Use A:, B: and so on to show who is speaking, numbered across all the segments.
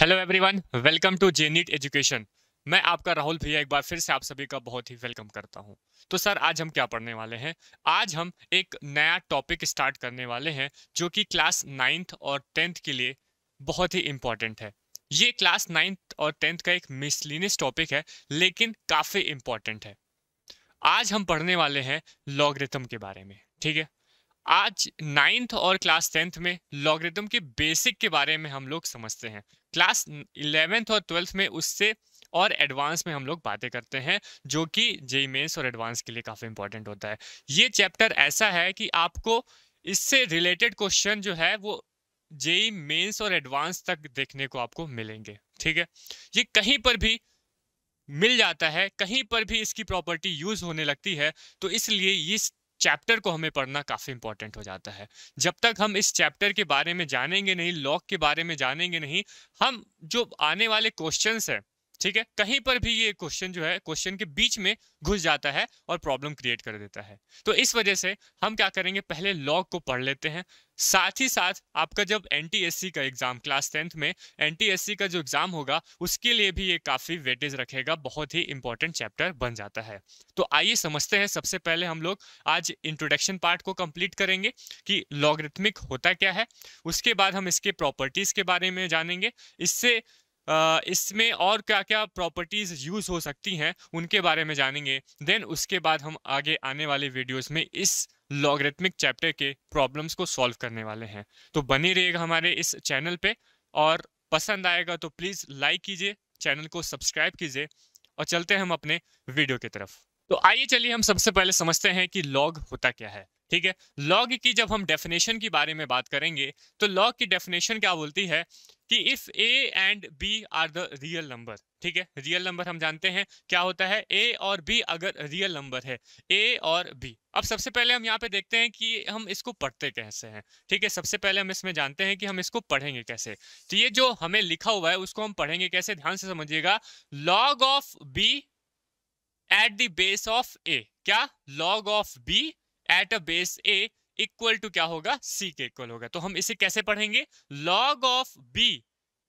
A: hello everyone welcome to NEET education मैं आपका राहुल भैया एक बार फिर से आप सभी का बहुत ही वेलकम करता हूं तो सर आज हम क्या पढ़ने वाले हैं आज हम एक नया टॉपिक स्टार्ट करने वाले हैं जो कि क्लास नाइन्थ और टेंथ के लिए बहुत ही इम्पॉर्टेंट है ये क्लास नाइन्थ और टेंथ का एक मिसलिनियस टॉपिक है लेकिन काफ़ी इम्पॉर्टेंट है आज हम पढ़ने वाले हैं लॉगरिथम के बारे में ठीक है आज नाइन्थ और क्लास टेंथ में लॉगरिदम के बेसिक के बारे में हम लोग समझते हैं क्लास इलेवेंथ और ट्वेल्थ में उससे और एडवांस में हम लोग बातें करते हैं जो कि जेई मेन्स और एडवांस के लिए काफ़ी इंपॉर्टेंट होता है ये चैप्टर ऐसा है कि आपको इससे रिलेटेड क्वेश्चन जो है वो जेई मेन्स और एडवांस तक देखने को आपको मिलेंगे ठीक है ये कहीं पर भी मिल जाता है कहीं पर भी इसकी प्रॉपर्टी यूज होने लगती है तो इसलिए इस चैप्टर को हमें पढ़ना काफ़ी इंपॉर्टेंट हो जाता है जब तक हम इस चैप्टर के बारे में जानेंगे नहीं लॉक के बारे में जानेंगे नहीं हम जो आने वाले क्वेश्चंस हैं ठीक है कहीं पर भी ये क्वेश्चन जो है क्वेश्चन के बीच में घुस जाता है और प्रॉब्लम क्रिएट कर देता है तो इस वजह से हम क्या करेंगे पहले लॉग को पढ़ लेते हैं साथ ही साथ आपका जब एन का एग्जाम क्लास टेंथ में एन का जो एग्जाम होगा उसके लिए भी ये काफी वेटेज रखेगा बहुत ही इंपॉर्टेंट चैप्टर बन जाता है तो आइए समझते हैं सबसे पहले हम लोग आज इंट्रोडक्शन पार्ट को कंप्लीट करेंगे कि लॉगरिथमिक होता क्या है उसके बाद हम इसके प्रॉपर्टीज के बारे में जानेंगे इससे इसमें और क्या क्या प्रॉपर्टीज़ यूज़ हो सकती हैं उनके बारे में जानेंगे देन उसके बाद हम आगे आने वाले वीडियोस में इस लॉगरिथमिक चैप्टर के प्रॉब्लम्स को सॉल्व करने वाले हैं तो बने रहिएगा हमारे इस चैनल पे और पसंद आएगा तो प्लीज़ लाइक कीजिए चैनल को सब्सक्राइब कीजिए और चलते हैं हम अपने वीडियो की तरफ तो आइए चलिए हम सबसे पहले समझते हैं कि लॉग होता क्या है ठीक है लॉग की जब हम डेफिनेशन के बारे में बात करेंगे तो लॉग की डेफिनेशन क्या बोलती है कि if a and b are the real number ठीक है रियल नंबर हम जानते हैं क्या होता है ए और बी अगर रियल नंबर है ए और बी अब सबसे पहले हम यहाँ पे देखते हैं कि हम इसको पढ़ते कैसे हैं ठीक है सबसे पहले हम इसमें जानते हैं कि हम इसको पढ़ेंगे कैसे तो ये जो हमें लिखा हुआ है उसको हम पढ़ेंगे कैसे ध्यान से समझिएगा log of b at the base of ए क्या log of b at a base A equal to क्या होगा सी के इक्वल होगा तो हम इसे कैसे पढ़ेंगे log of b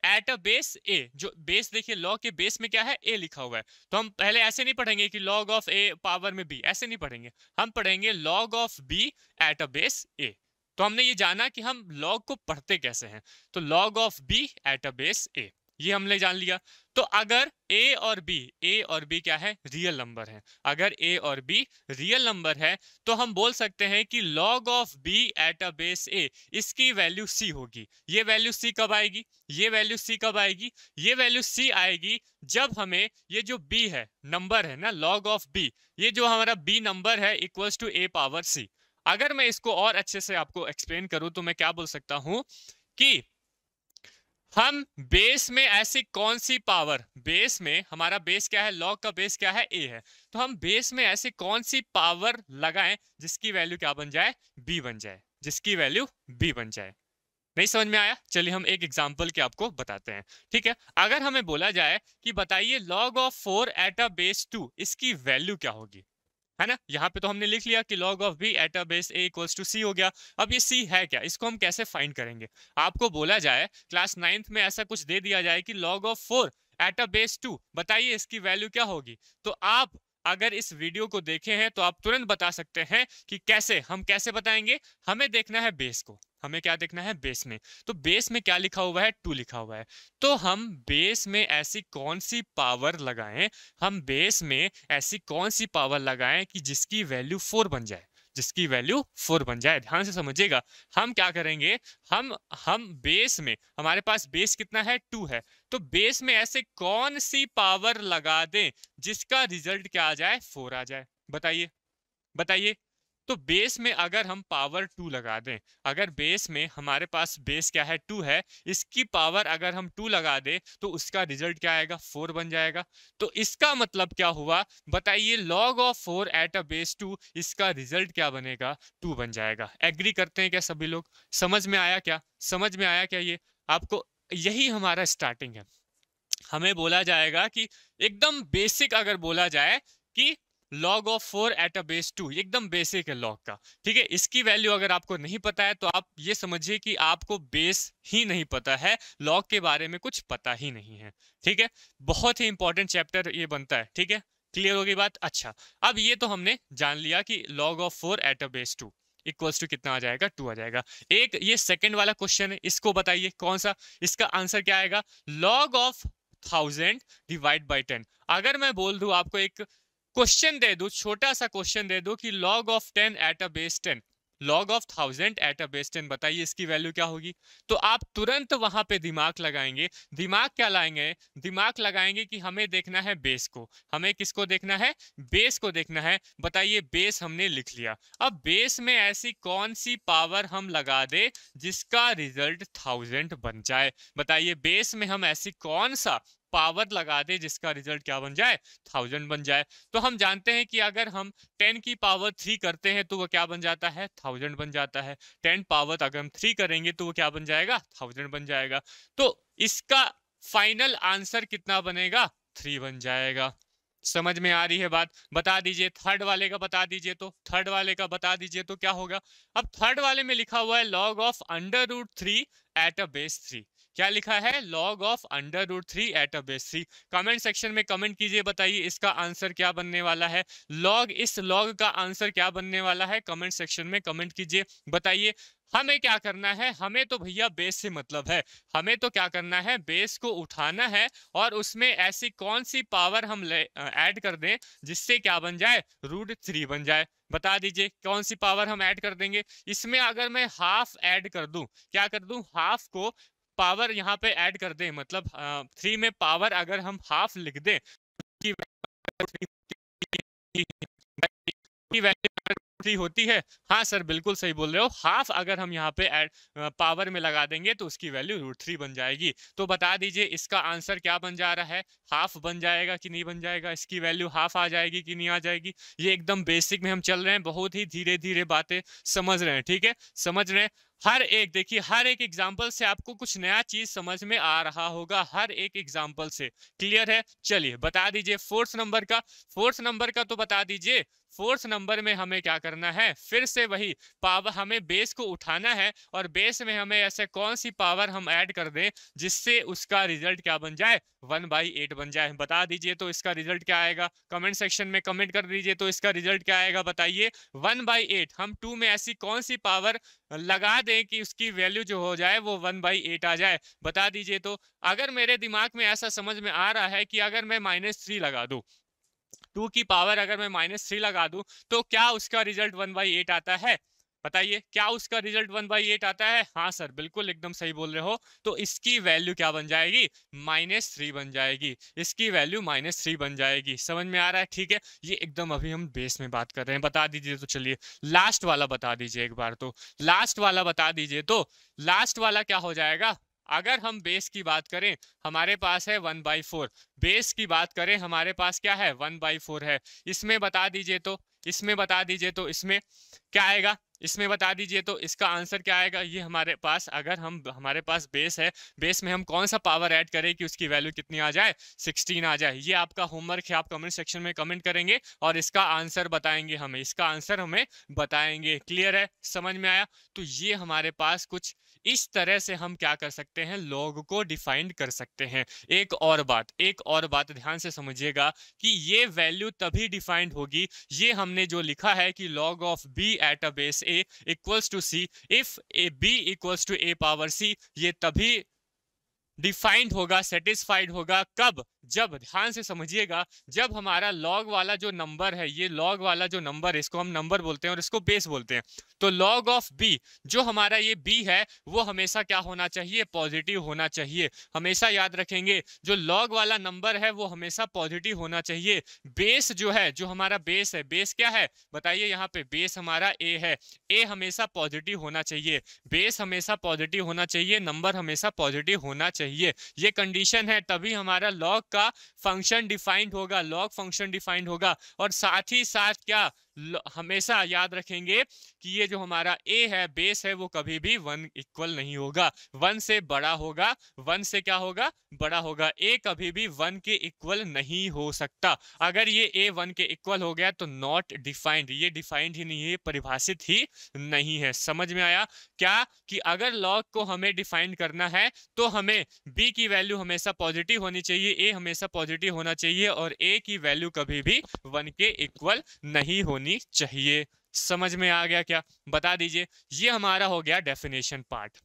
A: at a base a जो बेस देखिए लॉग के बेस में क्या है ए लिखा हुआ है तो हम पहले ऐसे नहीं पढ़ेंगे कि लॉग ऑफ ए पावर में बी ऐसे नहीं पढ़ेंगे हम पढ़ेंगे log of b at a base a तो हमने ये जाना कि हम लॉग को पढ़ते कैसे हैं तो log of b at a base a ये हमने जान लिया तो अगर ए और बी ए और बी क्या है रियल नंबर है अगर ए और बी रियल नंबर है तो हम बोल सकते हैं कि log of b at a base a इसकी वैल्यू सी होगी ये वैल्यू सी कब आएगी ये वैल्यू सी कब आएगी ये वैल्यू सी आएगी जब हमें ये जो बी है नंबर है ना लॉग ऑफ बी ये जो हमारा बी नंबर है equals to a power c अगर मैं इसको और अच्छे से आपको एक्सप्लेन करूं तो मैं क्या बोल सकता हूं कि हम बेस में ऐसी कौन सी पावर बेस में हमारा बेस क्या है लॉग का बेस क्या है ए है तो हम बेस में ऐसी कौन सी पावर लगाएं जिसकी वैल्यू क्या बन जाए बी बन जाए जिसकी वैल्यू बी बन जाए नहीं समझ में आया चलिए हम एक एग्जाम्पल के आपको बताते हैं ठीक है अगर हमें बोला जाए कि बताइए log of four at a base two इसकी वैल्यू क्या होगी है ना यहाँ पे तो हमने लिख लिया कि log of b at a base a equals to c हो गया अब ये सी है क्या इसको हम कैसे फाइंड करेंगे आपको बोला जाए क्लास नाइन्थ में ऐसा कुछ दे दिया जाए कि log of four at a base two बताइए इसकी वैल्यू क्या होगी तो आप अगर इस वीडियो को देखे हैं तो आप तुरंत बता सकते हैं कि कैसे हम कैसे बताएंगे हमें देखना है बेस को हमें क्या देखना है बेस में तो बेस में क्या लिखा हुआ है टू लिखा हुआ है तो हम बेस में ऐसी कौन सी पावर लगाएं हम बेस में ऐसी कौन सी पावर लगाएं कि जिसकी वैल्यू फोर बन जाए जिसकी वैल्यू फोर बन जाए ध्यान से समझिएगा हम क्या करेंगे हम हम बेस में हमारे पास बेस कितना है टू है तो बेस में ऐसे कौन सी पावर लगा दें जिसका रिजल्ट क्या आ जाए फोर आ जाए बताइए बताइए तो बेस में अगर हम पावर टू लगा दें अगर बेस में हमारे पास बेस क्या है टू है इसकी पावर अगर हम टू लगा दें तो उसका रिजल्ट क्या आएगा फोर बन जाएगा तो इसका मतलब क्या हुआ बताइए log of four at a base two इसका रिजल्ट क्या बनेगा टू बन जाएगा एग्री करते हैं क्या सभी लोग समझ में आया क्या समझ में आया क्या ये आपको यही हमारा स्टार्टिंग है हमें बोला जाएगा कि एकदम बेसिक अगर बोला जाए कि log of four at a base two एकदम बेसिक है लॉग का ठीक है इसकी वैल्यू अगर आपको नहीं पता है तो आप ये समझिए कि आपको बेस ही नहीं पता है लॉग के बारे में कुछ पता ही नहीं है ठीक है बहुत ही इंपॉर्टेंट चैप्टर ये बनता है ठीक है क्लियर होगी बात अच्छा अब ये तो हमने जान लिया कि log of four at a base two equals to कितना आ जाएगा टू आ जाएगा एक ये सेकेंड वाला क्वेश्चन है इसको बताइए कौन सा इसका आंसर क्या आएगा log of thousand divide by ten अगर मैं बोल दू आपको एक क्वेश्चन दे दू छोटा सा क्वेश्चन दे दू कि log of ten at a base ten log of thousand at a base ten बताइए इसकी वैल्यू क्या होगी तो आप तुरंत वहां पे दिमाग लगाएंगे दिमाग क्या लाएंगे दिमाग लगाएंगे कि हमें देखना है बेस को हमें किसको देखना है बेस को देखना है बताइए बेस हमने लिख लिया अब बेस में ऐसी कौन सी पावर हम लगा दे जिसका रिजल्ट थाउजेंड बन जाए बताइए बेस में हम ऐसी कौन सा पावर लगा दे जिसका रिजल्ट क्या बन जाए थाउजेंड बन जाए तो हम जानते हैं कि अगर हम टेन की पावर थ्री करते हैं तो वो क्या बन जाता है थाउजेंड बन जाता है टेन पावर अगर हम थ्री करेंगे तो वो क्या बन जाएगा थाउजेंड बन जाएगा तो इसका फाइनल आंसर कितना बनेगा थ्री बन जाएगा समझ में आ रही है बात बता दीजिए थर्ड वाले का बता दीजिए तो थर्ड वाले का बता दीजिए तो क्या होगा अब थर्ड वाले में लिखा हुआ है log of under root three at a base three क्या लिखा है log of under root three at a base c comment section में कमेंट कीजिए बताइए इसका आंसर क्या बनने वाला है लॉग इस लॉग का आंसर क्या बनने वाला है कमेंट सेक्शन में कमेंट कीजिए बताइए हमें क्या करना है हमें तो भैया बेस से मतलब है हमें तो क्या करना है बेस को उठाना है और उसमें ऐसी कौन सी पावर हम ऐड कर दें जिससे क्या बन जाए रूट थ्री बन जाए बता दीजिए कौन सी पावर हम ऐड कर देंगे इसमें अगर मैं हाफ ऐड कर दूं क्या कर दूं हाफ को पावर यहाँ पे ऐड कर दें मतलब थ्री हाँ, में पावर अगर हम हाफ लिख दें की थ्री होती है हाँ सर बिल्कुल सही बोल रहे हो हाफ अगर हम यहाँ पे एड पावर में लगा देंगे तो उसकी वैल्यू रूट थ्री बन जाएगी तो बता दीजिए इसका आंसर क्या बन जा रहा है हाफ बन जाएगा कि नहीं बन जाएगा इसकी वैल्यू हाफ आ जाएगी कि नहीं आ जाएगी ये एकदम बेसिक में हम चल रहे हैं बहुत ही धीरे धीरे बातें समझ रहे हैं ठीक है समझ रहे हैं हर एक देखिए हर एक एग्जाम्पल से आपको कुछ नया चीज समझ में आ रहा होगा हर एक एग्जाम्पल से क्लियर है चलिए बता दीजिए फोर्थ नंबर का फोर्थ नंबर का तो बता दीजिए फोर्थ नंबर में हमें क्या करना है फिर से वही पावर हमें बेस को उठाना है और बेस में हमें ऐसे कौन सी पावर हम ऐड कर दें जिससे उसका रिजल्ट क्या बन जाए वन बाई एट बन जाए बता दीजिए तो इसका रिजल्ट क्या आएगा कमेंट सेक्शन में कमेंट कर दीजिए तो इसका रिजल्ट क्या आएगा बताइए वन बाई एट हम टू में ऐसी कौन सी पावर लगा दें कि उसकी वैल्यू जो हो जाए वो वन बाई एट आ जाए बता दीजिए तो अगर मेरे दिमाग में ऐसा समझ में आ रहा है कि अगर मैं माइनस थ्री लगा दूँ टू की पावर अगर मैं माइनस थ्री लगा दूं तो क्या उसका रिजल्ट वन बाई एट आता है बताइए क्या उसका रिजल्ट वन बाई एट आता है हाँ सर बिल्कुल एकदम सही बोल रहे हो तो इसकी वैल्यू क्या बन जाएगी माइनस थ्री बन जाएगी इसकी वैल्यू माइनस थ्री बन जाएगी समझ में आ रहा है ठीक है ये एकदम अभी हम बेस में बात कर रहे हैं बता दीजिए तो चलिए लास्ट वाला बता दीजिए एक बार तो लास्ट वाला बता दीजिए तो लास्ट वाला क्या हो जाएगा अगर हम बेस की बात करें हमारे पास है वन बाई फोर बेस की बात करें हमारे पास क्या है वन बाई फोर है इसमें बता दीजिए तो इसमें बता दीजिए तो इसमें क्या आएगा इसमें बता दीजिए तो इसका आंसर क्या आएगा ये हमारे पास अगर हम हमारे पास बेस है बेस में हम कौन सा पावर ऐड करें कि उसकी वैल्यू कितनी आ जाए 16 आ जाए ये आपका होमवर्क है आप कमेंट सेक्शन में कमेंट करेंगे और इसका आंसर बताएंगे हमें इसका आंसर हमें बताएंगे क्लियर है समझ में आया तो ये हमारे पास कुछ इस तरह से हम क्या कर सकते हैं लॉग को डिफाइंड कर सकते हैं एक और बात एक और बात ध्यान से समझिएगा कि ये वैल्यू तभी डिफाइंड होगी ये हमने जो लिखा है कि log of b at a base a equals to c if a b equals to a power c ये तभी डिफाइंड होगा सेटिस्फाइड होगा कब जब ध्यान से समझिएगा जब हमारा लॉग वाला जो नंबर है ये लॉग वाला जो नंबर है इसको हम नंबर बोलते हैं और इसको बेस बोलते हैं तो लॉग ऑफ बी जो हमारा ये बी है वो हमेशा क्या होना चाहिए पॉजिटिव होना चाहिए हमेशा याद रखेंगे जो लॉग वाला नंबर है वो हमेशा पॉजिटिव होना चाहिए बेस जो है जो हमारा बेस है बेस क्या है बताइए यहाँ पे बेस हमारा ए है ए हमेशा पॉजिटिव होना चाहिए बेस हमेशा पॉजिटिव होना चाहिए नंबर हमेशा पॉजिटिव होना चाहिए ये कंडीशन है तभी हमारा लॉग का फंक्शन डिफाइंड होगा लॉग फंक्शन डिफाइंड होगा और साथ ही साथ क्या हमेशा याद रखेंगे कि ये जो हमारा ए है बेस है वो कभी भी वन इक्वल नहीं होगा वन से बड़ा होगा वन से क्या होगा बड़ा होगा ए कभी भी वन के इक्वल नहीं हो सकता अगर ये ए वन के इक्वल हो गया तो नॉट डिफाइंड ये डिफाइंड ही नहीं है परिभाषित ही नहीं है समझ में आया क्या कि अगर लॉग को हमें डिफाइन करना है तो हमें बी की वैल्यू हमेशा पॉजिटिव होनी चाहिए ए हमेशा पॉजिटिव होना चाहिए और ए की वैल्यू कभी भी वन के इक्वल नहीं होनी होनी चाहिए समझ में आ गया क्या बता दीजिए ये हमारा हो गया डेफिनेशन पार्ट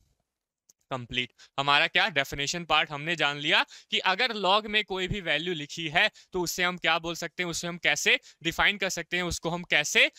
A: कंप्लीट हमारा क्या डेफिनेशन पार्ट हमने जान लिया कि अगर लॉग में कोई भी वैल्यू लिखी है तो उससे हम क्या बोल सकते हैं उसे हम कैसे डिफाइन कर सकते हैं उसको हम कैसे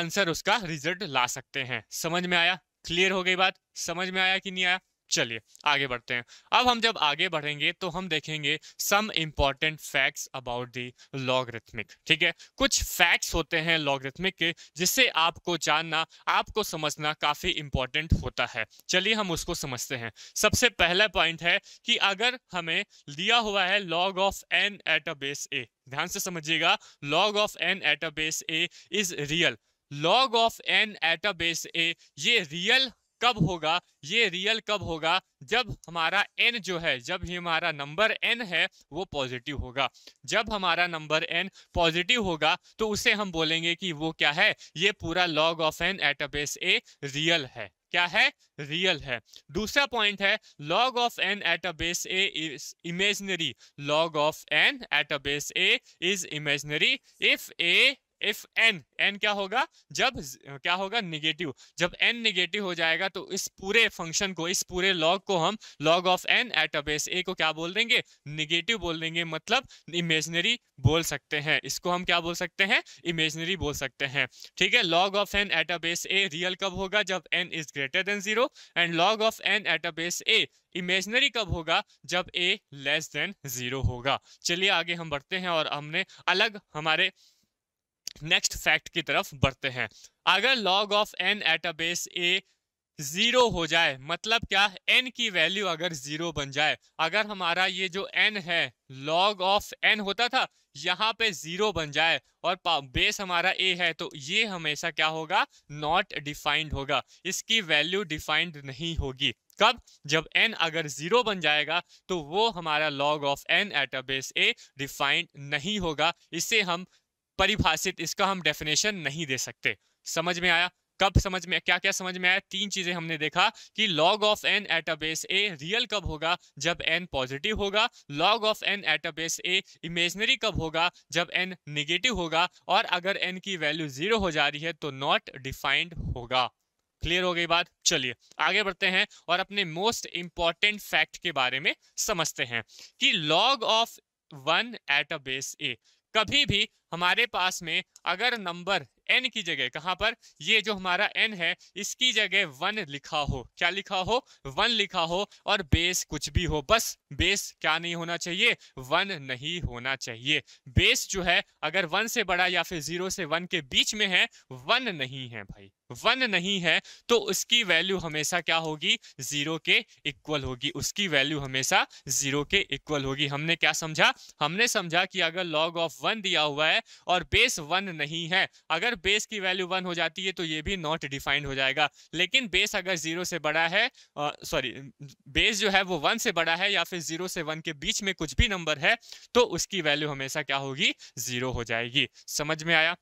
A: आंसर उसका रिजल्ट ला सकते हैं समझ में आया क्लियर हो गई बात समझ में आया कि नहीं आया चलिए आगे बढ़ते हैं अब हम जब आगे बढ़ेंगे तो हम देखेंगे some important facts about the logarithmic ठीक है कुछ फैक्ट्स होते हैं लॉगरिथमिक के जिससे आपको जानना आपको समझना काफ़ी इम्पॉर्टेंट होता है चलिए हम उसको समझते हैं सबसे पहला पॉइंट है कि अगर हमें लिया हुआ है log of n at a base a ध्यान से समझिएगा log of n at a base a is real log of n at a base a ये रियल कब होगा ये रियल कब होगा जब हमारा एन जो है जब ही हमारा नंबर एन है वो पॉजिटिव होगा जब हमारा नंबर एन पॉजिटिव होगा तो उसे हम बोलेंगे कि वो क्या है ये पूरा log of n at a base a real है क्या है रियल है दूसरा पॉइंट है log of n at a base a is imaginary log of n at a base a is imaginary if a if n n क्या होगा जब क्या होगा निगेटिव जब एन निगेटिव हो जाएगा तो इस पूरे फंक्शन को इस पूरे लॉग को हम log of n at a base a को क्या बोल देंगे निगेटिव बोल देंगे मतलब इमेजनरी बोल सकते हैं इसको हम क्या बोल सकते हैं इमेजनरी बोल सकते हैं ठीक है log of n at a base a real कब होगा जब n is greater than zero and log of n at a base a imaginary कब होगा जब ए लेस देन जीरो होगा चलिए आगे हम बढ़ते हैं और हमने अलग हमारे नेक्स्ट फैक्ट की तरफ बढ़ते हैं अगर log of n at a base a zero हो जाए मतलब क्या एन की वैल्यू अगर जीरो बन जाए अगर हमारा ये जो एन है लॉग ऑफ एन होता था यहाँ पे जीरो बन जाए और बेस हमारा ए है तो ये हमेशा क्या होगा नॉट डिफाइंड होगा इसकी वैल्यू डिफाइंड नहीं होगी कब जब एन अगर जीरो बन जाएगा तो वो हमारा log of n at a base a defined नहीं होगा इसे हम परिभाषित इसका हम डेफिनेशन नहीं दे सकते समझ में आया कब समझ में क्या क्या समझ में आया तीन चीजें हमने देखा कि log of n at a base a real कब होगा जब n पॉजिटिव होगा log of n at a base a imaginary कब होगा जब n निगेटिव होगा और अगर n की वैल्यू जीरो हो जा रही है तो नॉट डिफाइंड होगा क्लियर हो गई बात चलिए आगे बढ़ते हैं और अपने मोस्ट इंपॉर्टेंट फैक्ट के बारे में समझते हैं कि log of one at a base a कभी भी हमारे पास में अगर नंबर एन की जगह कहां पर ये जो हमारा एन है इसकी जगह वन लिखा हो क्या लिखा हो वन लिखा हो और बेस कुछ भी हो बस बेस क्या नहीं होना चाहिए वन नहीं होना चाहिए बेस जो है अगर वन से बड़ा या फिर जीरो से वन के बीच में है वन नहीं है भाई वन नहीं है तो उसकी वैल्यू हमेशा क्या होगी जीरो के इक्वल होगी उसकी वैल्यू हमेशा जीरो के इक्वल होगी हमने क्या समझा हमने समझा कि अगर लॉग ऑफ वन दिया हुआ है और बेस वन नहीं है अगर बेस की वैल्यू वन हो जाती है तो ये भी नॉट डिफाइंड हो जाएगा लेकिन बेस अगर जीरो से बड़ा है सॉरी बेस जो है वो वन से बड़ा है या फिर जीरो से वन के बीच में कुछ भी नंबर है तो उसकी वैल्यू हमेशा क्या होगी जीरो हो जाएगी समझ में आया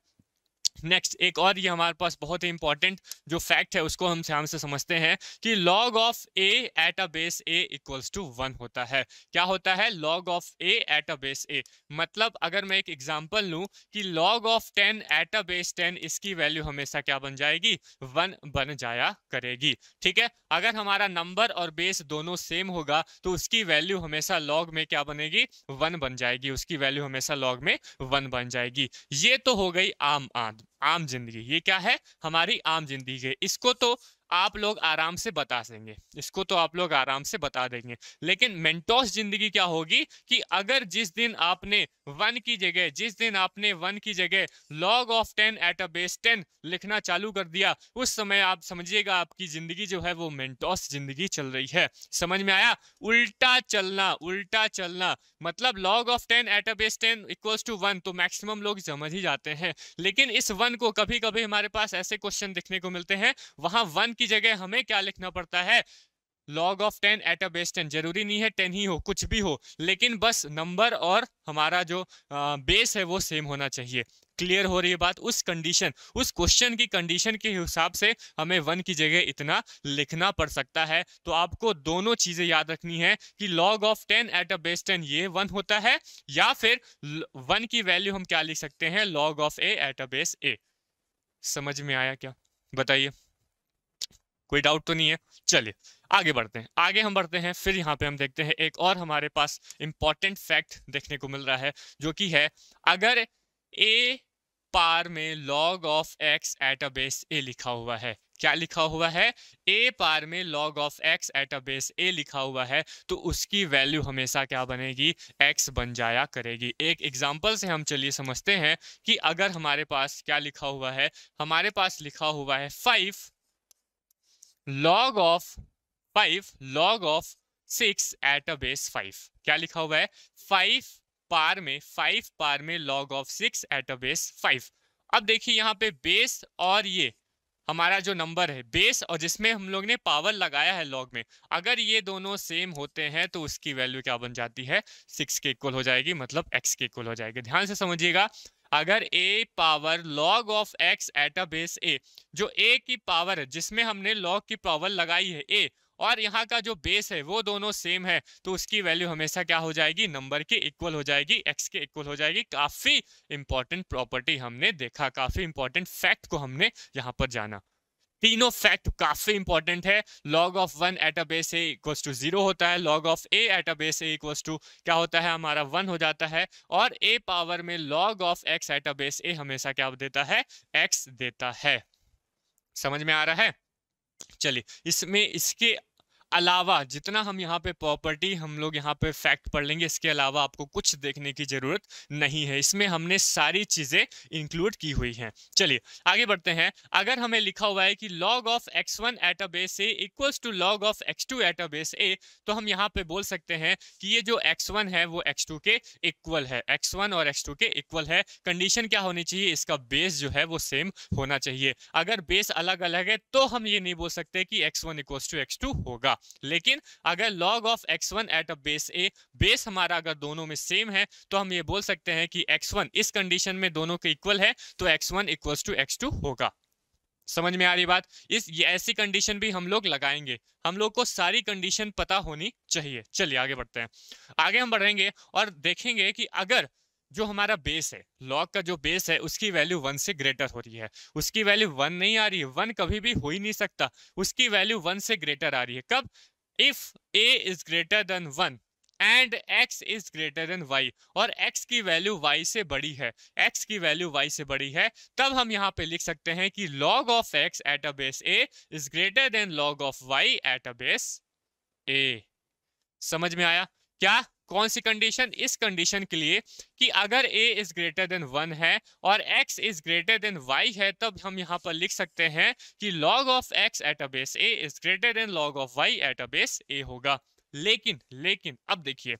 A: नेक्स्ट एक और ये हमारे पास बहुत ही इंपॉर्टेंट जो फैक्ट है उसको हम ध्यान से समझते हैं कि log of a at a base a equals to one होता है क्या होता है log of a at a base a मतलब अगर मैं एक एग्जाम्पल लूँ कि log of ten at a base ten इसकी वैल्यू हमेशा क्या बन जाएगी वन बन जाया करेगी ठीक है अगर हमारा नंबर और बेस दोनों सेम होगा तो उसकी वैल्यू हमेशा लॉग में क्या बनेगी वन बन जाएगी उसकी वैल्यू हमेशा लॉग में वन बन जाएगी ये तो हो गई आम आदमी आम जिंदगी ये क्या है हमारी आम जिंदगी इसको तो आप लोग आराम से बता देंगे इसको तो आप लोग आराम से बता देंगे लेकिन मेंटोस जिंदगी क्या होगी कि अगर जिस दिन आपने वन की जगह जिस दिन आपने वन की जगह log of ten at a base ten लिखना चालू कर दिया उस समय आप समझिएगा आपकी जिंदगी जो है वो मेंटोस जिंदगी चल रही है समझ में आया उल्टा चलना उल्टा चलना मतलब log of ten at a base ten equals to one तो मैक्सिमम लोग समझ ही जाते हैं लेकिन इस वन को कभी कभी हमारे पास ऐसे क्वेश्चन देखने को मिलते हैं वहां वन की जगह हमें क्या लिखना पड़ता है log of ten at a base ten जरूरी नहीं है टेन ही हो कुछ भी हो लेकिन बस नंबर और हमारा जो आ, बेस है वो सेम होना चाहिए क्लियर हो रही है बात उस कंडीशन उस क्वेश्चन की कंडीशन के हिसाब से हमें वन की जगह इतना लिखना पड़ सकता है तो आपको दोनों चीजें याद रखनी है कि log of ten at a base ten ये वन होता है या फिर वन की वैल्यू हम क्या लिख सकते हैं log of a at a base a समझ में आया क्या बताइए कोई डाउट तो नहीं है चलिए आगे बढ़ते हैं आगे हम बढ़ते हैं फिर यहाँ पे हम देखते हैं एक और हमारे पास इम्पॉर्टेंट फैक्ट देखने को मिल रहा है जो कि है अगर ए पार में log of x at a base a लिखा हुआ है क्या लिखा हुआ है ए पार में log of x at a base a लिखा हुआ है तो उसकी वैल्यू हमेशा क्या बनेगी एक्स बन जाया करेगी एक एग्जाम्पल से हम चलिए समझते हैं कि अगर हमारे पास क्या लिखा हुआ है हमारे पास लिखा हुआ है five log of five log of six at a base five क्या लिखा हुआ है फाइव पार में फाइव पार में log of six at a base five अब देखिए यहाँ पे बेस और ये हमारा जो नंबर है बेस और जिसमें हम लोग ने पावर लगाया है लॉग में अगर ये दोनों सेम होते हैं तो उसकी वैल्यू क्या बन जाती है सिक्स के इक्वल हो जाएगी मतलब एक्स के इक्वल हो जाएगी ध्यान से समझिएगा अगर a power log of x at a base a जो ए की पावर है जिसमें हमने लॉग की पावर लगाई है ए और यहाँ का जो बेस है वो दोनों सेम है तो उसकी वैल्यू हमेशा क्या हो जाएगी नंबर के इक्वल हो जाएगी एक्स के इक्वल हो जाएगी काफी इंपॉर्टेंट प्रॉपर्टी हमने देखा काफी इंपॉर्टेंट फैक्ट को हमने यहाँ पर जाना तीनों फैक्ट काफी इंपॉर्टेंट है log of one at a base equal to zero होता है log of a at a base equal to क्या होता है हमारा वन हो जाता है और ए पावर में log of x at a base a हमेशा क्या देता है एक्स देता है समझ में आ रहा है चलिए इसमें इसके अलावा जितना हम यहाँ पे प्रॉपर्टी हम लोग यहाँ पे फैक्ट पढ़ लेंगे इसके अलावा आपको कुछ देखने की ज़रूरत नहीं है इसमें हमने सारी चीज़ें इंक्लूड की हुई हैं चलिए आगे बढ़ते हैं अगर हमें लिखा हुआ है कि log of x one at a base a equals to log of x two at a base a तो हम यहाँ पे बोल सकते हैं कि ये जो एक्स वन है वो एक्स टू के इक्वल है एक्स वन और एक्स टू के इक्वल है कंडीशन क्या होनी चाहिए इसका बेस जो है वो सेम होना चाहिए अगर बेस अलग अलग है तो हम ये नहीं बोल सकते कि x one equals to x two होगा लेकिन अगर log of x one at a base a base हमारा अगर दोनों में सेम है तो हम ये बोल सकते हैं कि एक्स वन इस कंडीशन में दोनों के इक्वल है तो x one equals to x two होगा समझ में आ रही बात इस ये ऐसी कंडीशन भी हम लोग लगाएंगे हम लोग को सारी कंडीशन पता होनी चाहिए चलिए आगे बढ़ते हैं आगे हम बढ़ेंगे और देखेंगे कि अगर जो हमारा बेस है लॉग का जो बेस है उसकी वैल्यू वन से ग्रेटर हो रही है उसकी वैल्यू वन नहीं आ रही है वन कभी भी हो ही नहीं सकता उसकी वैल्यू वन से ग्रेटर आ रही है कब if a is greater than one and x is greater than y और एक्स की वैल्यू वाई से बड़ी है एक्स की वैल्यू वाई से बड़ी है तब हम यहाँ पे लिख सकते हैं कि log of x at a base a is greater than log of y at a base a समझ में आया क्या कौन सी कंडीशन इस कंडीशन के लिए कि अगर a is greater than one है और x is greater than y है तब हम यहाँ पर लिख सकते हैं कि log of x at a base a is greater than log of y at a base a होगा लेकिन लेकिन अब देखिए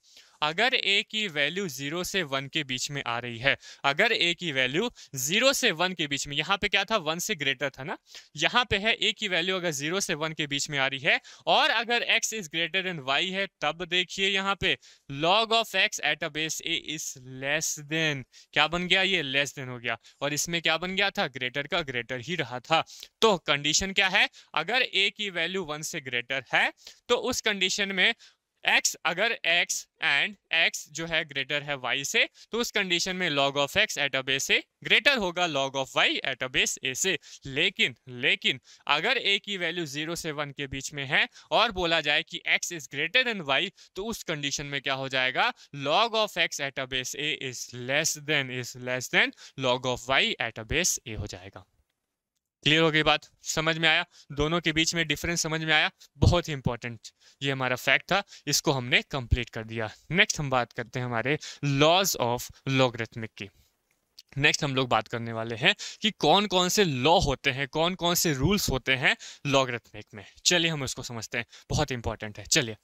A: अगर ए की वैल्यू जीरो से वन के बीच में आ रही है अगर ए की वैल्यू जीरो से वन के बीच में यहाँ पे क्या था वन से ग्रेटर था ना यहाँ पे है ए की वैल्यू अगर जीरो से वन के बीच में आ रही है और अगर x is greater than y है तब देखिए यहाँ पे log of x at a base a is less than क्या बन गया ये लेस देन हो गया और इसमें क्या बन गया था ग्रेटर का ग्रेटर ही रहा था तो कंडीशन क्या है अगर ए की वैल्यू वन से ग्रेटर है तो उस कंडीशन में एक्स अगर एक्स एंड एक्स जो है ग्रेटर है y से तो उस कंडीशन में log of x at a base a greater होगा log of y at a base a से लेकिन लेकिन अगर ए की वैल्यू जीरो से वन के बीच में है और बोला जाए कि x is greater than y तो उस कंडीशन में क्या हो जाएगा log of x at a base a is less than is less than log of y at a base a हो जाएगा क्लियर हो गई बात समझ में आया दोनों के बीच में डिफरेंस समझ में आया बहुत ही इंपॉर्टेंट ये हमारा फैक्ट था इसको हमने कंप्लीट कर दिया नेक्स्ट हम बात करते हैं हमारे लॉज ऑफ लॉगरिथमिक की नेक्स्ट हम लोग बात करने वाले हैं कि कौन कौन से लॉ होते हैं कौन कौन से रूल्स होते हैं लॉगरिथमिक में चलिए हम उसको समझते हैं बहुत इंपॉर्टेंट है चलिए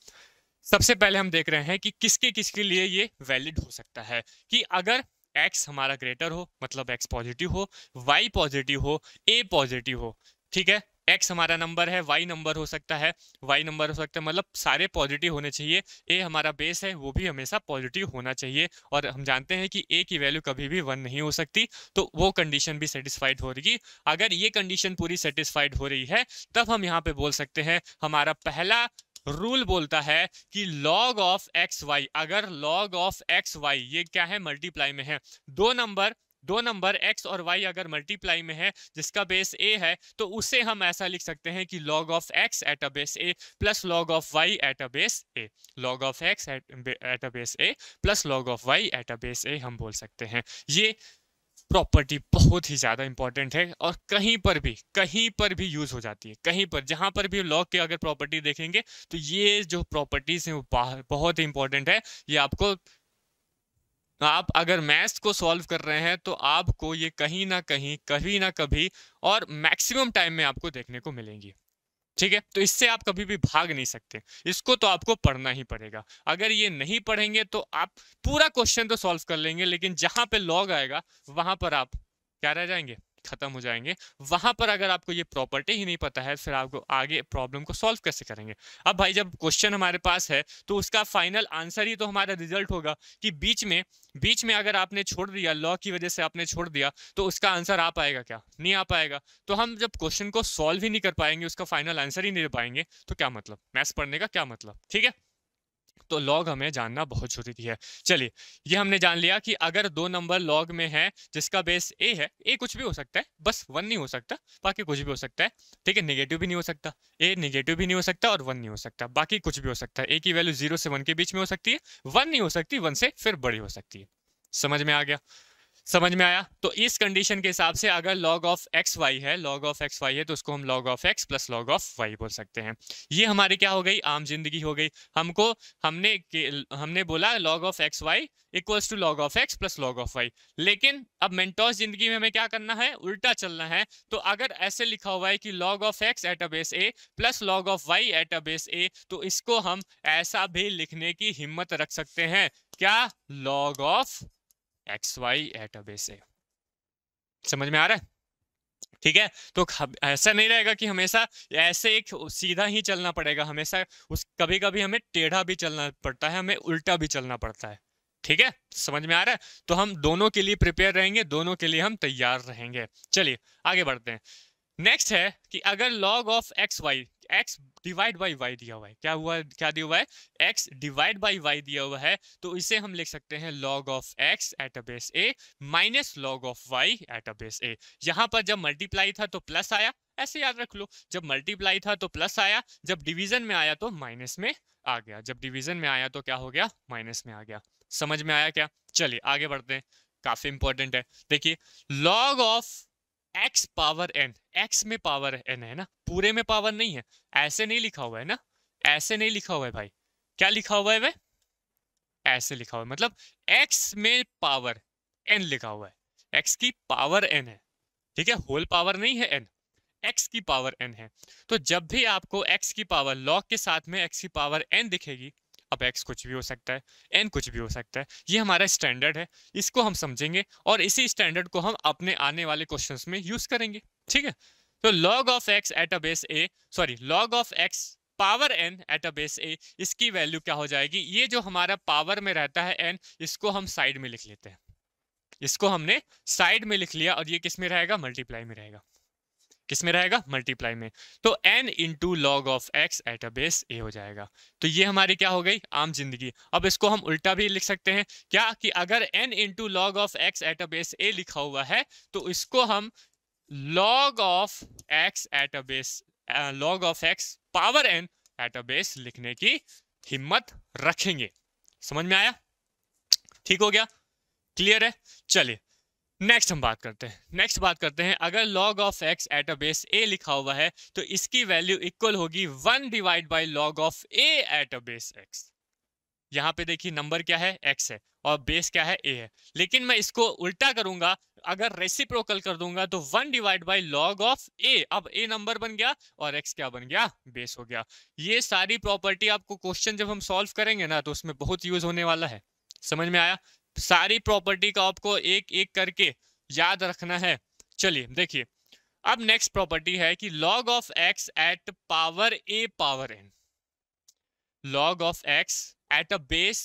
A: सबसे पहले हम देख रहे हैं कि किसके किसके लिए ये वैलिड हो सकता है कि अगर एक्स हमारा ग्रेटर हो मतलब एक्स पॉजिटिव हो वाई पॉजिटिव हो ए पॉजिटिव हो ठीक है एक्स हमारा नंबर है वाई नंबर हो सकता है वाई नंबर हो सकता है मतलब सारे पॉजिटिव होने चाहिए ए हमारा बेस है वो भी हमेशा पॉजिटिव होना चाहिए और हम जानते हैं कि ए की वैल्यू कभी भी वन नहीं हो सकती तो वो कंडीशन भी सेटिस्फाइड हो रही अगर ये कंडीशन पूरी सेटिस्फाइड हो रही है तब हम यहाँ पे बोल सकते हैं हमारा पहला रूल बोलता है कि लॉग ऑफ एक्स वाई अगर लॉग ऑफ एक्स वाई ये क्या है मल्टीप्लाई में है दो नंबर दो नंबर x और y अगर मल्टीप्लाई में है जिसका बेस ए है तो उसे हम ऐसा लिख सकते हैं कि log of x at a base a plus log of y at a base a log of x at a base a plus log of y at a base a हम बोल सकते हैं ये प्रॉपर्टी बहुत ही ज़्यादा important है और कहीं पर भी कहीं पर भी यूज़ हो जाती है कहीं पर जहाँ पर भी लॉ के अगर प्रॉपर्टी देखेंगे तो ये जो प्रॉपर्टीज़ हैं वो बहुत ही इंपॉर्टेंट है ये आपको आप अगर मैथ्स को सॉल्व कर रहे हैं तो आपको ये कहीं ना कहीं कभी ना कभी और मैक्सिमम टाइम में आपको देखने को मिलेंगी ठीक है तो इससे आप कभी भी भाग नहीं सकते इसको तो आपको पढ़ना ही पड़ेगा अगर ये नहीं पढ़ेंगे तो आप पूरा क्वेश्चन तो सॉल्व कर लेंगे लेकिन जहां पे लॉग आएगा वहां पर आप क्या रह जाएंगे खत्म हो जाएंगे वहां पर अगर आपको ये प्रॉपर्टी ही नहीं पता है फिर आपको आगे प्रॉब्लम को सॉल्व कैसे करेंगे अब भाई जब क्वेश्चन हमारे पास है तो उसका फाइनल आंसर ही तो हमारा रिजल्ट होगा कि बीच में बीच में अगर आपने छोड़ दिया लॉ की वजह से आपने छोड़ दिया तो उसका आंसर आ पाएगा क्या नहीं आ पाएगा तो हम जब क्वेश्चन को सॉल्व ही नहीं कर पाएंगे उसका फाइनल आंसर ही नहीं दे पाएंगे तो क्या मतलब मैथ्स पढ़ने का क्या मतलब ठीक है तो लॉग हमें जानना बहुत जरूरी है चलिए ये हमने जान लिया कि अगर दो नंबर लॉग में है जिसका बेस ए है ए कुछ भी हो सकता है बस वन नहीं हो सकता बाकी कुछ भी हो सकता है ठीक है निगेटिव भी नहीं हो सकता ए निगेटिव भी नहीं हो सकता और वन नहीं हो सकता बाकी कुछ भी हो सकता है ए की वैल्यू जीरो से वन के बीच में हो सकती है वन नहीं हो सकती वन से फिर बड़ी हो सकती है समझ में आ गया समझ में आया तो इस कंडीशन के हिसाब से अगर लॉग ऑफ एक्स वाई है लॉग ऑफ एक्स वाई है तो उसको हम log of x plus log of y बोल सकते हैं ये हमारी क्या हो गई आम जिंदगी हो गई हमको हमने हमने बोला log of x y equals to log of x plus log of y लेकिन अब मेंटोस जिंदगी में हमें क्या करना है उल्टा चलना है तो अगर ऐसे लिखा हुआ है कि log of x at a base a plus log of y at a base a तो इसको हम ऐसा भी लिखने की हिम्मत रख सकते हैं क्या log of x y at a base a समझ में आ रहा है ठीक है तो ऐसा नहीं रहेगा कि हमेशा ऐसे एक सीधा ही चलना पड़ेगा हमेशा उस कभी कभी हमें टेढ़ा भी चलना पड़ता है हमें उल्टा भी चलना पड़ता है ठीक है समझ में आ रहा है तो हम दोनों के लिए प्रिपेयर रहेंगे दोनों के लिए हम तैयार रहेंगे चलिए आगे बढ़ते हैं नेक्स्ट है कि अगर log of x y x divide by y दिया हुआ है क्या हुआ क्या दिया हुआ है एक्स डिवाइड बाई वाई दिया हुआ है तो इसे हम लिख सकते हैं log of x at a base a minus log of y at a base a यहाँ पर जब मल्टीप्लाई था तो प्लस आया ऐसे याद रख लो जब मल्टीप्लाई था तो प्लस आया जब डिवीजन में आया तो माइनस में आ गया जब डिवीजन में आया तो क्या हो गया माइनस में आ गया समझ में आया क्या चलिए आगे बढ़ते हैं काफी इंपॉर्टेंट है देखिए log of x power n x में पावर एन है ना पूरे में पावर नहीं है ऐसे नहीं लिखा हुआ है ना ऐसे नहीं लिखा हुआ है भाई क्या लिखा हुआ है वह ऐसे लिखा हुआ है मतलब एक्स में पावर एन लिखा हुआ है एक्स की पावर एन है ठीक है होल पावर नहीं है एन एक्स की पावर एन है तो जब भी आपको एक्स की पावर log के साथ में एक्स की पावर एन दिखेगी अब एक्स कुछ भी हो सकता है एन कुछ भी हो सकता है ये हमारा स्टैंडर्ड है इसको हम समझेंगे और इसी स्टैंडर्ड को हम अपने आने वाले क्वेश्चंस में यूज करेंगे ठीक है तो log of x at a base a sorry log of x power n at a base a इसकी वैल्यू क्या हो जाएगी ये जो हमारा पावर में रहता है एन इसको हम साइड में लिख लेते हैं इसको हमने साइड में लिख लिया और ये किस में रहेगा मल्टीप्लाई में रहेगा किस में रहेगा मल्टीप्लाई में तो n into log of x at a base a हो जाएगा तो ये हमारी क्या हो गई आम जिंदगी अब इसको हम उल्टा भी लिख सकते हैं क्या कि अगर n into log of x at a base a लिखा हुआ है तो इसको हम log of x at a base log of x power n at a base लिखने की हिम्मत रखेंगे समझ में आया ठीक हो गया क्लियर है चलिए नेक्स्ट हम बात करते हैं नेक्स्ट बात करते हैं अगर log of x at a base a लिखा हुआ है तो इसकी वैल्यू इक्वल होगी one divide by log of a at a base x यहाँ पे देखिए नंबर क्या है x है और बेस क्या है ए है लेकिन मैं इसको उल्टा करूंगा अगर रेसिप्रोकल कर दूंगा तो one divide by log of a अब ए नंबर बन गया और एक्स क्या बन गया बेस हो गया ये सारी प्रॉपर्टी आपको क्वेश्चन जब हम सॉल्व करेंगे ना तो उसमें बहुत यूज होने वाला है समझ में आया सारी प्रॉपर्टी का आपको एक एक करके याद रखना है चलिए देखिए अब नेक्स्ट प्रॉपर्टी है कि log of x at power a power n log of x at a base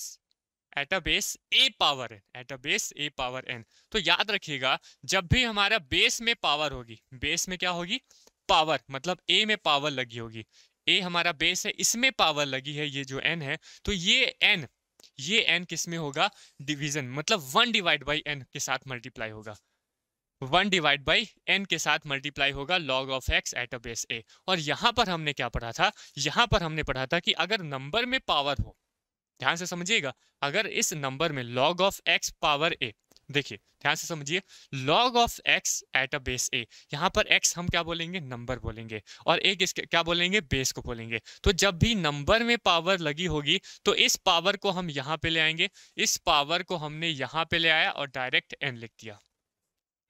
A: at a base a power n at a base a power n तो याद रखिएगा जब भी हमारा बेस में पावर होगी बेस में क्या होगी पावर मतलब ए में पावर लगी होगी ए हमारा बेस है इसमें पावर लगी है ये जो एन है तो ये एन ये एन किस में होगा डिवीजन मतलब वन डिवाइड बाई एन के साथ मल्टीप्लाई होगा वन डिवाइड बाई एन के साथ मल्टीप्लाई होगा log of x at a base a और यहां पर हमने क्या पढ़ा था यहां पर हमने पढ़ा था कि अगर नंबर में पावर हो ध्यान से समझिएगा अगर इस नंबर में log of x power a देखिए ध्यान से समझिए log of x at a base a यहाँ पर एक्स हम क्या बोलेंगे नंबर बोलेंगे और एक इसके क्या बोलेंगे बेस को बोलेंगे तो जब भी नंबर में पावर लगी होगी तो इस पावर को हम यहाँ पे ले आएंगे इस पावर को हमने यहाँ पे ले आया और डायरेक्ट एन लिख दिया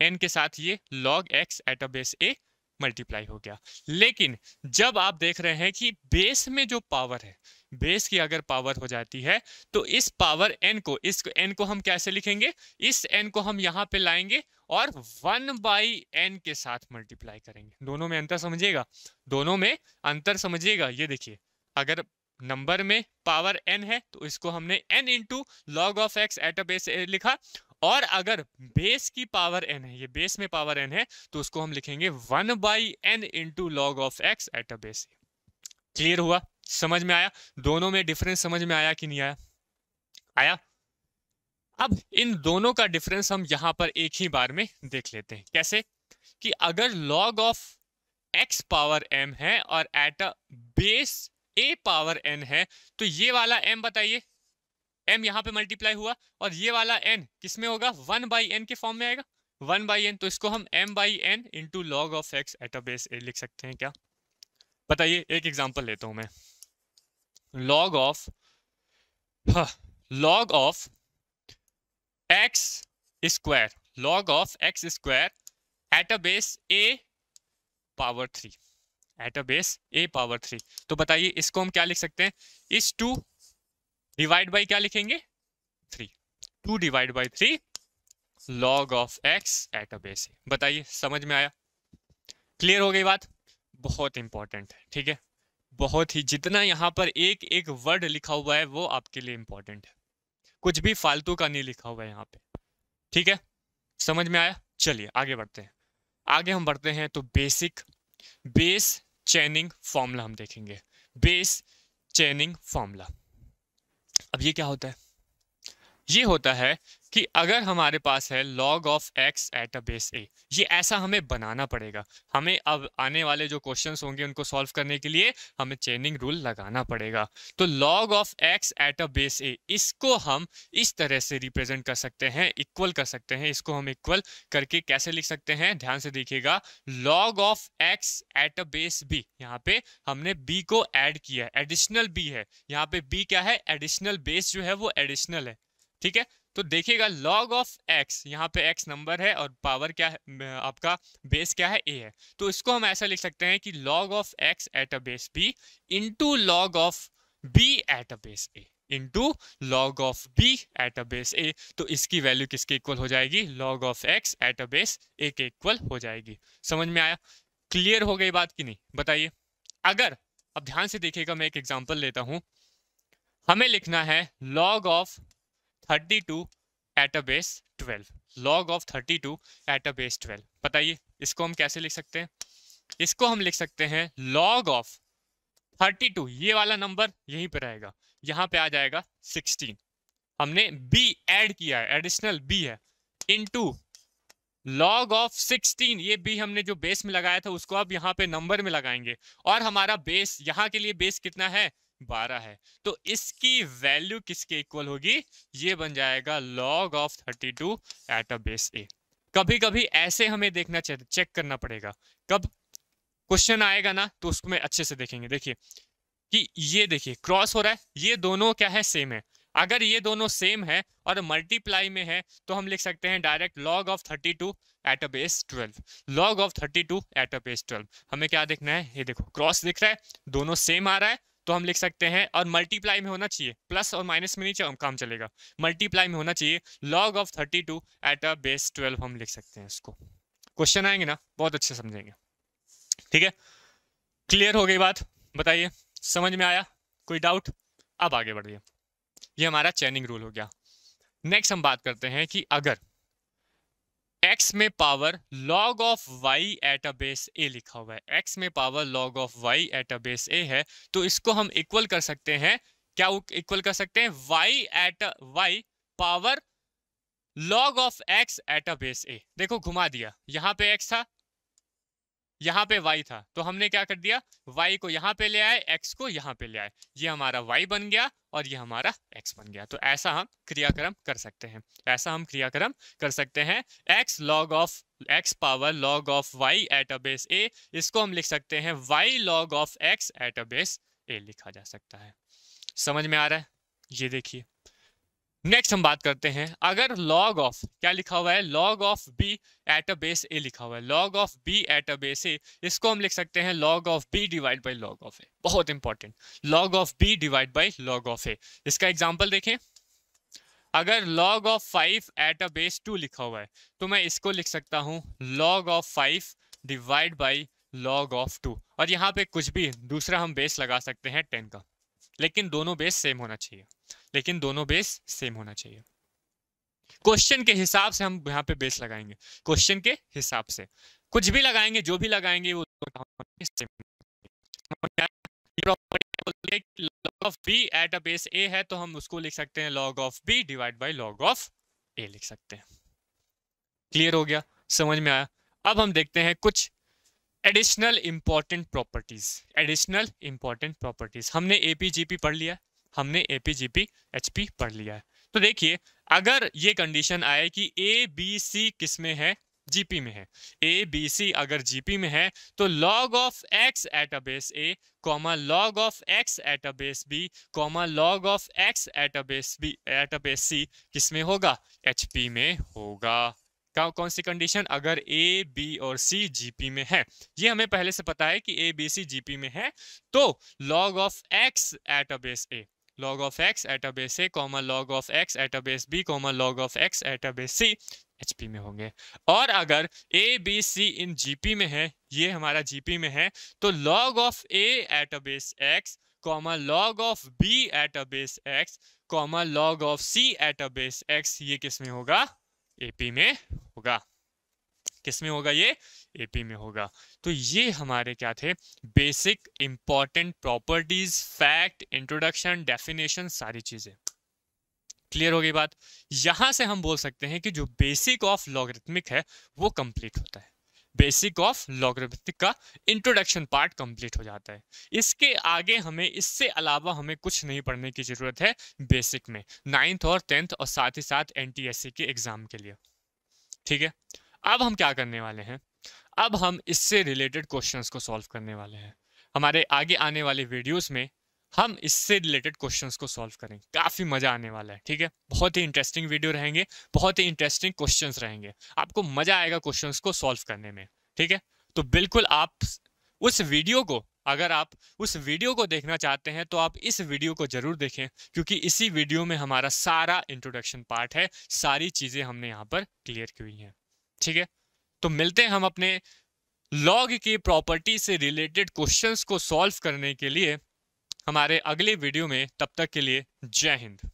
A: एन के साथ ये log x at a base a multiply हो गया लेकिन जब आप देख रहे हैं कि बेस में जो पावर है बेस की अगर पावर हो जाती है तो इस पावर एन को इस एन को हम कैसे लिखेंगे इस एन को हम यहाँ पे लाएंगे और वन बाई एन के साथ मल्टीप्लाई करेंगे दोनों में अंतर समझिएगा दोनों में अंतर समझिएगा ये देखिए अगर नंबर में पावर एन है तो इसको हमने n into log of x at a base लिखा और अगर बेस की पावर एन है ये बेस में पावर एन है तो उसको हम लिखेंगे one by n into log of x at a base clear हुआ समझ में आया दोनों में डिफरेंस समझ में आया कि नहीं आया आया अब इन दोनों का डिफरेंस हम यहां पर एक ही बार में देख लेते हैं कैसे कि अगर log of x power m है और at a base a power n है तो ये वाला एम बताइए एम यहां पे मल्टीप्लाई हुआ और ये वाला एन किसमें होगा वन बाई एन के फॉर्म में आएगा वन बाई एन तो इसको हम m by n into log of x at a base a लिख सकते हैं क्या बताइए एक एग्जाम्पल लेता हूं मैं log of huh, of x square log of x square at a base a power three at a base a power three तो बताइए इसको हम क्या लिख सकते हैं इस टू डिवाइड बाई क्या लिखेंगे three two divide by three log of x at a base a बताइए समझ में आया क्लियर हो गई बात बहुत इंपॉर्टेंट है ठीक है बहुत ही जितना यहाँ पर एक एक वर्ड लिखा हुआ है वो आपके लिए इंपॉर्टेंट है कुछ भी फालतू का नहीं लिखा हुआ है यहाँ पे ठीक है समझ में आया चलिए आगे बढ़ते हैं आगे हम बढ़ते हैं तो बेसिक बेस चैनिंग फॉर्मूला हम देखेंगे बेस चैनिंग फॉर्मूला अब ये क्या होता है ये होता है कि अगर हमारे पास है log of x at a base a ये ऐसा हमें बनाना पड़ेगा हमें अब आने वाले जो क्वेश्चंस होंगे उनको सॉल्व करने के लिए हमें चेनिंग रूल लगाना पड़ेगा तो log of x at a base a इसको हम इस तरह से रिप्रेजेंट कर सकते हैं इक्वल कर सकते हैं इसको हम इक्वल करके कैसे लिख सकते हैं ध्यान से देखिएगा log of x at a base b यहाँ पे हमने b को एड किया है एडिशनल बी है यहाँ पे बी क्या है एडिशनल बेस जो है वो एडिशनल है ठीक है तो देखिएगा लॉग ऑफ एक्स यहाँ पे एक्स नंबर है और पावर क्या है आपका बेस क्या है ए है तो इसको हम ऐसा लिख सकते हैं कि log of x at a base b into log of b at a base a into log of b at a base a तो इसकी वैल्यू किसके इक्वल हो जाएगी log of x at a base a के equal हो जाएगी समझ में आया क्लियर हो गई बात कि नहीं बताइए अगर अब ध्यान से देखिएगा मैं एक एग्जाम्पल लेता हूं हमें लिखना है log of 32 at a base 12 log of 32 at a base 12 बताइए इसको हम कैसे लिख सकते हैं इसको हम लिख सकते हैं लॉग ऑफ 32 ये वाला नंबर यहीं पर रहेगा यहाँ पे आ जाएगा 16 हमने बी एड किया है एडिशनल बी है टू लॉग ऑफ 16 ये बी हमने जो बेस में लगाया था उसको अब यहाँ पे नंबर में लगाएंगे और हमारा बेस यहाँ के लिए बेस कितना है 12 है तो इसकी वैल्यू किसके इक्वल होगी ये बन जाएगा log of thirty two at a base a कभी कभी ऐसे हमें देखना चाहिए चेक करना पड़ेगा कब क्वेश्चन आएगा ना तो उसको मैं अच्छे से देखेंगे देखिए कि ये देखिए क्रॉस हो रहा है ये दोनों क्या है सेम है अगर ये दोनों सेम है और मल्टीप्लाई में है तो हम लिख सकते हैं direct log of 32 at a base 12 log of 32 at a base 12 हमें क्या देखना है ये देखो क्रॉस दिख रहा है दोनों सेम आ रहा है तो हम लिख सकते हैं और मल्टीप्लाई में होना चाहिए प्लस और माइनस में नहीं काम चलेगा मल्टीप्लाई में होना चाहिए log of thirty two at a base twelve हम लिख सकते हैं इसको क्वेश्चन आएंगे ना बहुत अच्छे समझेंगे ठीक है क्लियर हो गई बात बताइए समझ में आया कोई डाउट अब आगे बढ़िए ये हमारा चैनिंग रूल हो गया नेक्स्ट हम बात करते हैं कि अगर एक्स में power log of y at a base a लिखा हुआ है एक्स में power log of y at a base a है तो इसको हम इक्वल कर सकते हैं क्या इक्वल कर सकते हैं y at y power log of x at a base a देखो घुमा दिया यहाँ पे एक्स था यहाँ पे y था तो हमने क्या कर दिया y को यहाँ पे ले आए x को यहाँ पे ले आए ये हमारा y बन गया और ये हमारा x बन गया तो ऐसा हम क्रियाक्रम कर सकते हैं ऐसा हम क्रियाक्रम कर सकते हैं x log of x power log of y at a base a इसको हम लिख सकते हैं y log of x at a base a लिखा जा सकता है समझ में आ रहा है ये देखिए नेक्स्ट हम बात करते हैं अगर लॉग ऑफ क्या लिखा हुआ है log of b at a base a लिखा हुआ है log of b at a base a इसको हम लिख सकते हैं log of b divide by log of a बहुत important log of b divide by log of a इसका एग्जाम्पल देखें अगर log of five at a base two लिखा हुआ है तो मैं इसको लिख सकता हूँ log of five divide by log of two और यहाँ पे कुछ भी दूसरा हम बेस लगा सकते हैं टेन का लेकिन दोनों बेस सेम होना चाहिए लेकिन दोनों बेस सेम होना चाहिए क्वेश्चन के हिसाब से हम यहाँ पे बेस लगाएंगे क्वेश्चन के हिसाब से कुछ भी लगाएंगे जो भी लगाएंगे वो log of b at a base a है तो हम उसको लिख सकते हैं log of b divide by log of a लिख सकते हैं क्लियर हो गया समझ में आया अब हम देखते हैं कुछ additional important properties additional important properties हमने एपीजीपी पढ़ लिया हमने A P G P H P पढ़ लिया है तो देखिए अगर ये कंडीशन आए कि ए बी सी किस में है जीपी में है ए बी सी अगर जीपी में है तो log of x at a base a comma log of x at a base b comma log of x at a base b at a base c किस में होगा P में होगा क्या कौन सी कंडीशन अगर ए बी और सी GP में है ये हमें पहले से पता है कि ए बी सी जीपी में है तो log of x at a base a log of x at a base a comma log of x at a base b comma log of x at a base c HP में होंगे और अगर A, B, C in GP में है ये हमारा GP में है तो log of A at a base x, comma log of B at a base x, comma log of C at a base x ये किस में होगा AP में होगा किस में होगा ये एपी में होगा तो ये हमारे क्या थे basic important properties fact introduction definition सारी चीजें क्लियर हो गई बात यहां से हम बोल सकते हैं कि जो बेसिक ऑफ लॉगरिथमिक है वो कंप्लीट होता है बेसिक ऑफ लॉगरिथमिक का इंट्रोडक्शन पार्ट कंप्लीट हो जाता है इसके आगे हमें इससे अलावा हमें कुछ नहीं पढ़ने की ज़रूरत है बेसिक में नाइन्थ और टेंथ और साथ ही साथ एन के एग्ज़ाम के लिए ठीक है अब हम क्या करने वाले हैं अब हम इससे रिलेटेड क्वेश्चंस को सॉल्व करने वाले हैं हमारे आगे आने वाले वीडियोस में हम इससे रिलेटेड क्वेश्चंस को सॉल्व करेंगे काफ़ी मज़ा आने वाला है ठीक है बहुत ही इंटरेस्टिंग वीडियो रहेंगे बहुत ही इंटरेस्टिंग क्वेश्चंस रहेंगे आपको मज़ा आएगा क्वेश्चंस को सॉल्व करने में ठीक है तो बिल्कुल आप उस वीडियो को अगर आप उस वीडियो को देखना चाहते हैं तो आप इस वीडियो को जरूर देखें क्योंकि इसी वीडियो में हमारा सारा इंट्रोडक्शन पार्ट है सारी चीज़ें हमने यहाँ पर क्लियर की हुई हैं ठीक है तो मिलते हैं हम अपने लॉग की प्रॉपर्टी से रिलेटेड क्वेश्चंस को सॉल्व करने के लिए हमारे अगले वीडियो में तब तक के लिए जय हिंद